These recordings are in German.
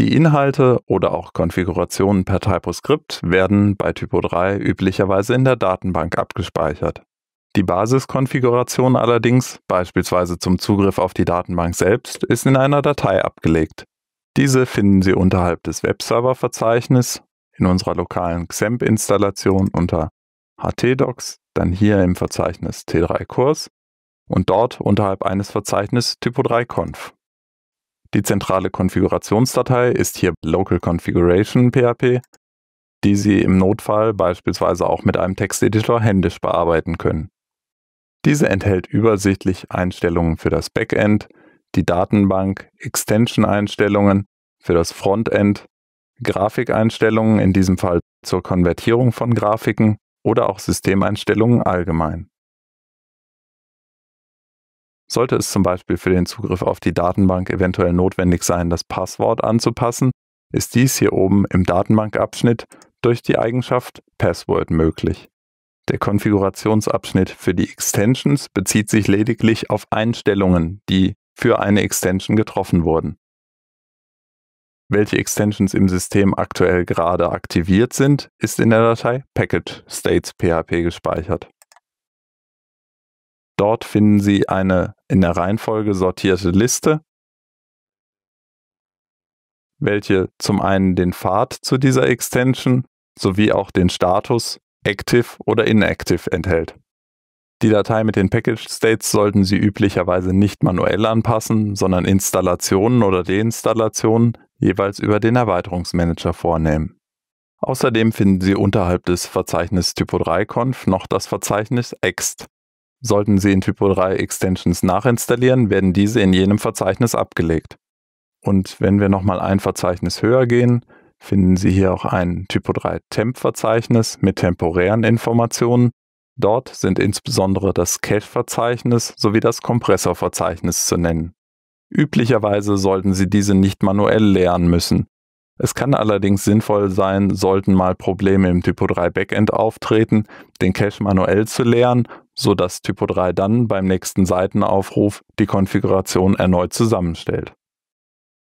Die Inhalte oder auch Konfigurationen per TypoScript werden bei Typo 3 üblicherweise in der Datenbank abgespeichert. Die Basiskonfiguration allerdings, beispielsweise zum Zugriff auf die Datenbank selbst, ist in einer Datei abgelegt. Diese finden Sie unterhalb des Webserver-Verzeichnisses, in unserer lokalen XAMPP-Installation unter htdocs, dann hier im Verzeichnis T3-Kurs und dort unterhalb eines Verzeichnisses Typo3-Conf. Die zentrale Konfigurationsdatei ist hier Local Configuration PHP, die Sie im Notfall beispielsweise auch mit einem Texteditor händisch bearbeiten können. Diese enthält übersichtlich Einstellungen für das Backend, die Datenbank, Extension-Einstellungen für das Frontend, Grafikeinstellungen, in diesem Fall zur Konvertierung von Grafiken oder auch Systemeinstellungen allgemein. Sollte es zum Beispiel für den Zugriff auf die Datenbank eventuell notwendig sein, das Passwort anzupassen, ist dies hier oben im Datenbankabschnitt durch die Eigenschaft Password möglich. Der Konfigurationsabschnitt für die Extensions bezieht sich lediglich auf Einstellungen, die für eine Extension getroffen wurden. Welche Extensions im System aktuell gerade aktiviert sind, ist in der Datei package States PHP gespeichert. Dort finden Sie eine in der Reihenfolge sortierte Liste, welche zum einen den Pfad zu dieser Extension sowie auch den Status Active oder Inactive enthält. Die Datei mit den Package States sollten Sie üblicherweise nicht manuell anpassen, sondern Installationen oder Deinstallationen jeweils über den Erweiterungsmanager vornehmen. Außerdem finden Sie unterhalb des Verzeichnis Typo3Conf noch das Verzeichnis Ext, Sollten Sie in Typo 3 Extensions nachinstallieren, werden diese in jenem Verzeichnis abgelegt. Und wenn wir nochmal ein Verzeichnis höher gehen, finden Sie hier auch ein Typo 3 Temp-Verzeichnis mit temporären Informationen. Dort sind insbesondere das Cache-Verzeichnis sowie das Kompressor-Verzeichnis zu nennen. Üblicherweise sollten Sie diese nicht manuell leeren müssen. Es kann allerdings sinnvoll sein, sollten mal Probleme im Typo 3 Backend auftreten, den Cache manuell zu leeren sodass Typo 3 dann beim nächsten Seitenaufruf die Konfiguration erneut zusammenstellt.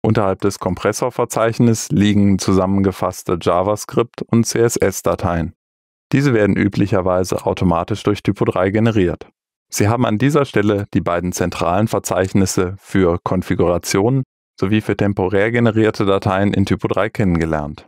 Unterhalb des Kompressorverzeichnisses liegen zusammengefasste JavaScript- und CSS-Dateien. Diese werden üblicherweise automatisch durch Typo 3 generiert. Sie haben an dieser Stelle die beiden zentralen Verzeichnisse für Konfigurationen sowie für temporär generierte Dateien in Typo 3 kennengelernt.